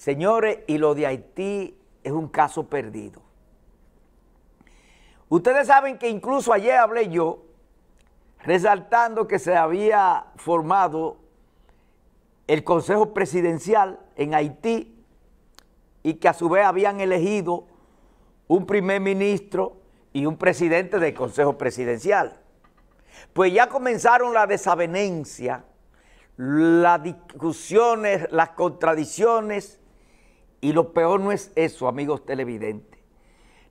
Señores, y lo de Haití es un caso perdido. Ustedes saben que incluso ayer hablé yo resaltando que se había formado el Consejo Presidencial en Haití y que a su vez habían elegido un primer ministro y un presidente del Consejo Presidencial. Pues ya comenzaron la desavenencia, las discusiones, las contradicciones y lo peor no es eso, amigos televidentes.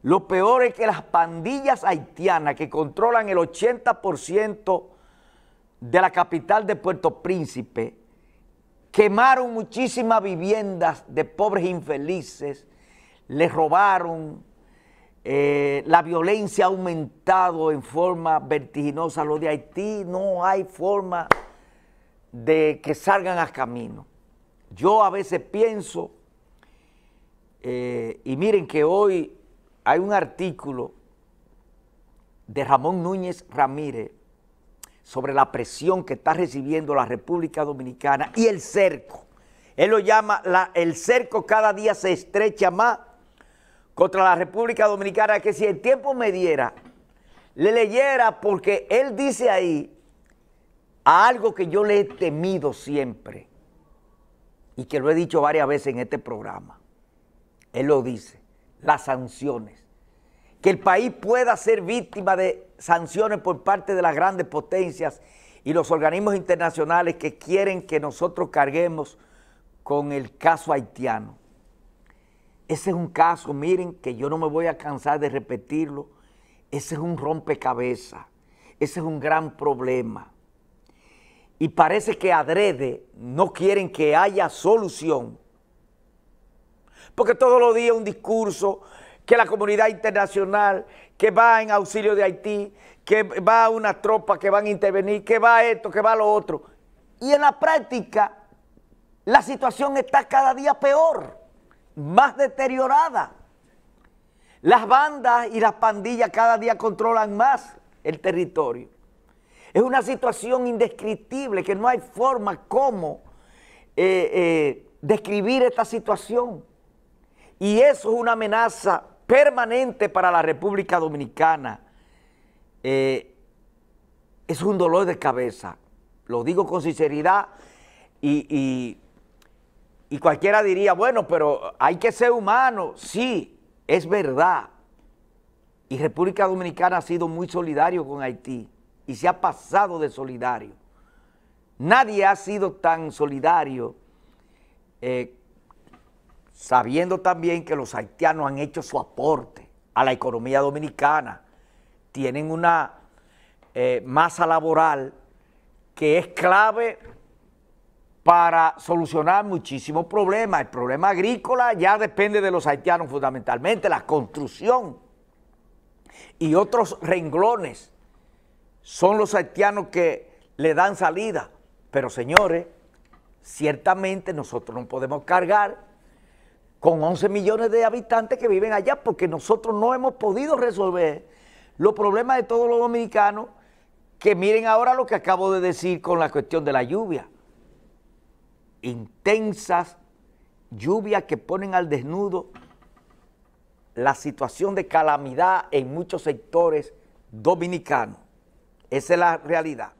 Lo peor es que las pandillas haitianas que controlan el 80% de la capital de Puerto Príncipe quemaron muchísimas viviendas de pobres infelices, les robaron, eh, la violencia ha aumentado en forma vertiginosa. Lo de Haití no hay forma de que salgan a camino. Yo a veces pienso eh, y miren que hoy hay un artículo de Ramón Núñez Ramírez sobre la presión que está recibiendo la República Dominicana y el cerco. Él lo llama el cerco cada día se estrecha más contra la República Dominicana, que si el tiempo me diera, le leyera, porque él dice ahí a algo que yo le he temido siempre y que lo he dicho varias veces en este programa él lo dice, las sanciones. Que el país pueda ser víctima de sanciones por parte de las grandes potencias y los organismos internacionales que quieren que nosotros carguemos con el caso haitiano. Ese es un caso, miren, que yo no me voy a cansar de repetirlo. Ese es un rompecabezas, ese es un gran problema. Y parece que adrede no quieren que haya solución porque todos los días un discurso que la comunidad internacional, que va en auxilio de Haití, que va una tropa, que van a intervenir, que va esto, que va lo otro. Y en la práctica, la situación está cada día peor, más deteriorada. Las bandas y las pandillas cada día controlan más el territorio. Es una situación indescriptible que no hay forma como eh, eh, describir esta situación. Y eso es una amenaza permanente para la República Dominicana. Eh, es un dolor de cabeza, lo digo con sinceridad y, cualquiera diría, bueno, pero hay que ser humano. Sí, es verdad. Y República Dominicana ha sido muy solidario con Haití y se ha pasado de solidario. Nadie ha sido tan solidario eh, sabiendo también que los haitianos han hecho su aporte a la economía dominicana, tienen una eh, masa laboral que es clave para solucionar muchísimos problemas. El problema agrícola ya depende de los haitianos fundamentalmente, la construcción y otros renglones son los haitianos que le dan salida. Pero señores, ciertamente nosotros no podemos cargar con 11 millones de habitantes que viven allá, porque nosotros no hemos podido resolver los problemas de todos los dominicanos, que miren ahora lo que acabo de decir con la cuestión de la lluvia. Intensas lluvias que ponen al desnudo la situación de calamidad en muchos sectores dominicanos. Esa es la realidad.